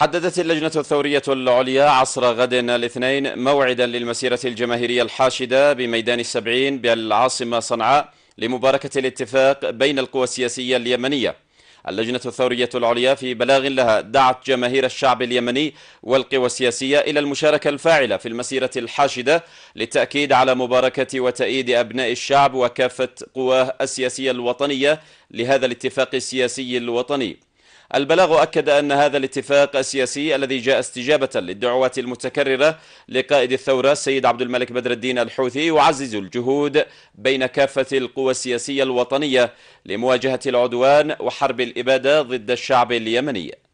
حددت اللجنة الثورية العليا عصر غد الاثنين موعدا للمسيرة الجماهيرية الحاشدة بميدان السبعين بالعاصمة صنعاء لمباركة الاتفاق بين القوى السياسية اليمنية اللجنة الثورية العليا في بلاغ لها دعت جماهير الشعب اليمني والقوى السياسية إلى المشاركة الفاعلة في المسيرة الحاشدة للتأكيد على مباركة وتأييد أبناء الشعب وكافة قواه السياسية الوطنية لهذا الاتفاق السياسي الوطني البلاغ أكد أن هذا الاتفاق السياسي الذي جاء استجابة للدعوات المتكررة لقائد الثورة السيد عبد الملك بدر الدين الحوثي يعزز الجهود بين كافة القوى السياسية الوطنية لمواجهة العدوان وحرب الإبادة ضد الشعب اليمني